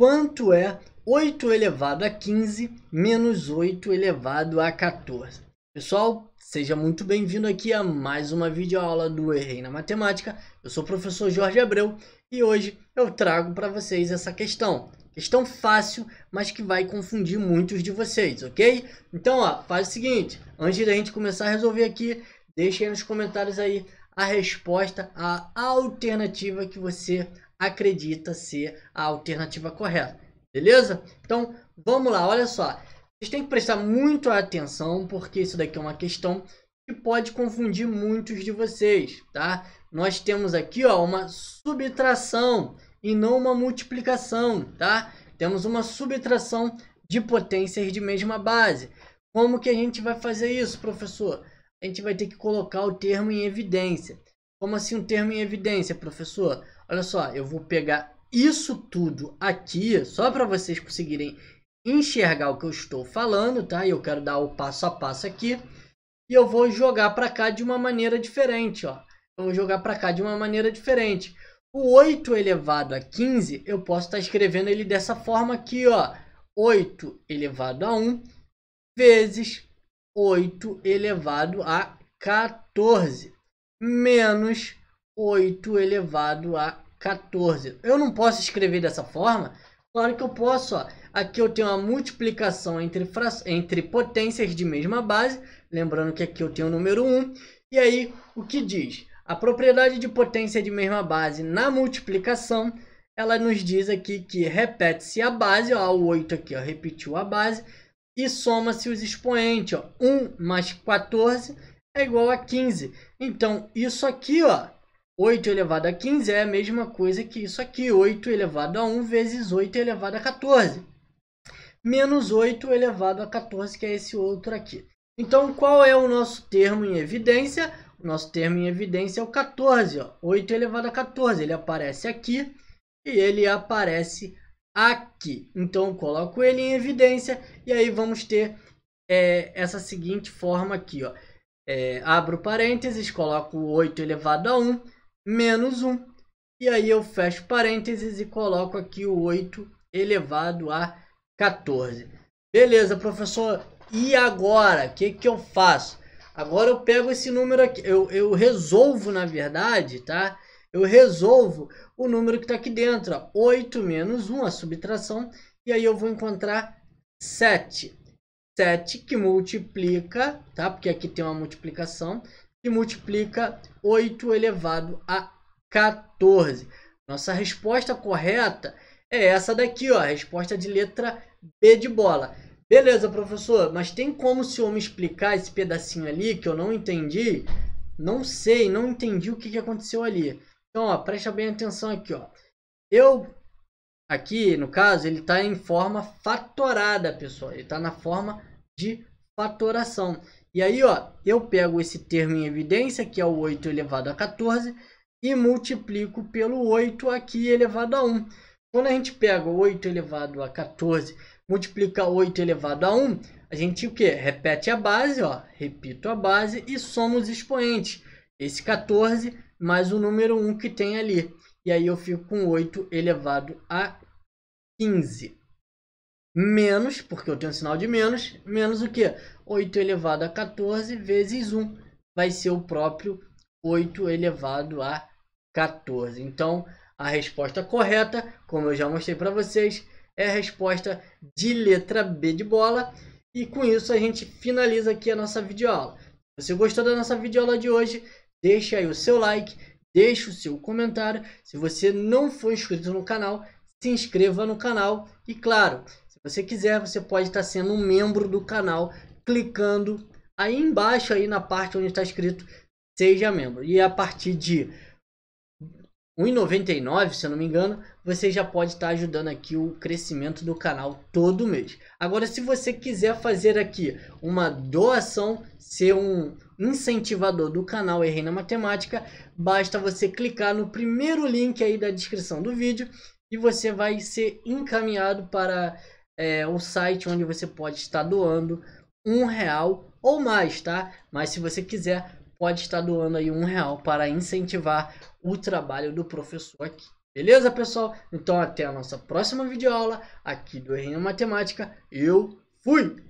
quanto é 8 elevado a 15 menos 8 elevado a 14. Pessoal, seja muito bem-vindo aqui a mais uma videoaula do Errei na Matemática. Eu sou o professor Jorge Abreu e hoje eu trago para vocês essa questão. Questão fácil, mas que vai confundir muitos de vocês, ok? Então, ó, faz o seguinte, antes da gente começar a resolver aqui, deixe aí nos comentários aí a resposta, a alternativa que você acredita ser a alternativa correta. Beleza? Então, vamos lá, olha só. Vocês têm que prestar muito atenção, porque isso daqui é uma questão que pode confundir muitos de vocês, tá? Nós temos aqui, ó, uma subtração e não uma multiplicação, tá? Temos uma subtração de potências de mesma base. Como que a gente vai fazer isso, professor? A gente vai ter que colocar o termo em evidência. Como assim um termo em evidência, professor? Olha só, eu vou pegar isso tudo aqui, só para vocês conseguirem enxergar o que eu estou falando, tá? Eu quero dar o passo a passo aqui. E eu vou jogar para cá de uma maneira diferente, ó. Eu vou jogar para cá de uma maneira diferente. O 8 elevado a 15, eu posso estar tá escrevendo ele dessa forma aqui, ó. 8 elevado a 1 vezes 8 elevado a 14 menos 8 elevado a 14. Eu não posso escrever dessa forma? Claro que eu posso. Ó. Aqui eu tenho uma multiplicação entre, entre potências de mesma base. Lembrando que aqui eu tenho o número 1. E aí, o que diz? A propriedade de potência de mesma base na multiplicação, ela nos diz aqui que repete-se a base, ó, o 8 aqui ó, repetiu a base, e soma-se os expoentes. Ó, 1 mais 14 é igual a 15. Então, isso aqui, ó, 8 elevado a 15 é a mesma coisa que isso aqui, 8 elevado a 1 vezes 8 é elevado a 14. Menos 8 elevado a 14, que é esse outro aqui. Então, qual é o nosso termo em evidência? O nosso termo em evidência é o 14, ó, 8 elevado a 14. Ele aparece aqui e ele aparece aqui. Então, coloco ele em evidência e aí vamos ter é, essa seguinte forma aqui, ó é, abro parênteses, coloco 8 elevado a 1, menos 1. E aí eu fecho parênteses e coloco aqui o 8 elevado a 14. Beleza, professor. E agora? O que, que eu faço? Agora eu pego esse número aqui, eu, eu resolvo, na verdade, tá? Eu resolvo o número que está aqui dentro, ó, 8 menos 1, a subtração, e aí eu vou encontrar 7. 7 que multiplica, tá? Porque aqui tem uma multiplicação, que multiplica 8 elevado a 14. Nossa resposta correta é essa daqui, ó, a resposta de letra B de bola. Beleza, professor, mas tem como o senhor me explicar esse pedacinho ali que eu não entendi? Não sei, não entendi o que, que aconteceu ali. Então, ó, presta bem atenção aqui, ó. Eu aqui, no caso, ele está em forma fatorada, pessoal. Ele está na forma de fatoração. E aí, ó, eu pego esse termo em evidência, que é o 8 elevado a 14, e multiplico pelo 8 aqui elevado a 1. Quando a gente pega 8 elevado a 14, multiplica 8 elevado a 1, a gente o que? Repete a base, ó, repito a base e soma os expoentes. Esse 14 mais o número 1 que tem ali. E aí eu fico com 8 elevado a 15 menos, porque eu tenho um sinal de menos, menos o que? 8 elevado a 14 vezes 1 vai ser o próprio 8 elevado a 14. Então, a resposta correta, como eu já mostrei para vocês, é a resposta de letra B de bola. E com isso a gente finaliza aqui a nossa videoaula. Se você gostou da nossa videoaula de hoje, deixa aí o seu like, deixa o seu comentário. Se você não for inscrito no canal, se inscreva no canal. E claro, você quiser, você pode estar sendo um membro do canal clicando aí embaixo aí na parte onde está escrito seja membro. E a partir de 1,99, se eu não me engano, você já pode estar ajudando aqui o crescimento do canal todo mês. Agora, se você quiser fazer aqui uma doação, ser um incentivador do canal Errei na Matemática, basta você clicar no primeiro link aí da descrição do vídeo e você vai ser encaminhado para é, um site onde você pode estar doando um real ou mais, tá? Mas se você quiser, pode estar doando aí um real para incentivar o trabalho do professor aqui. Beleza, pessoal? Então até a nossa próxima videoaula aqui do Reino Matemática. Eu fui!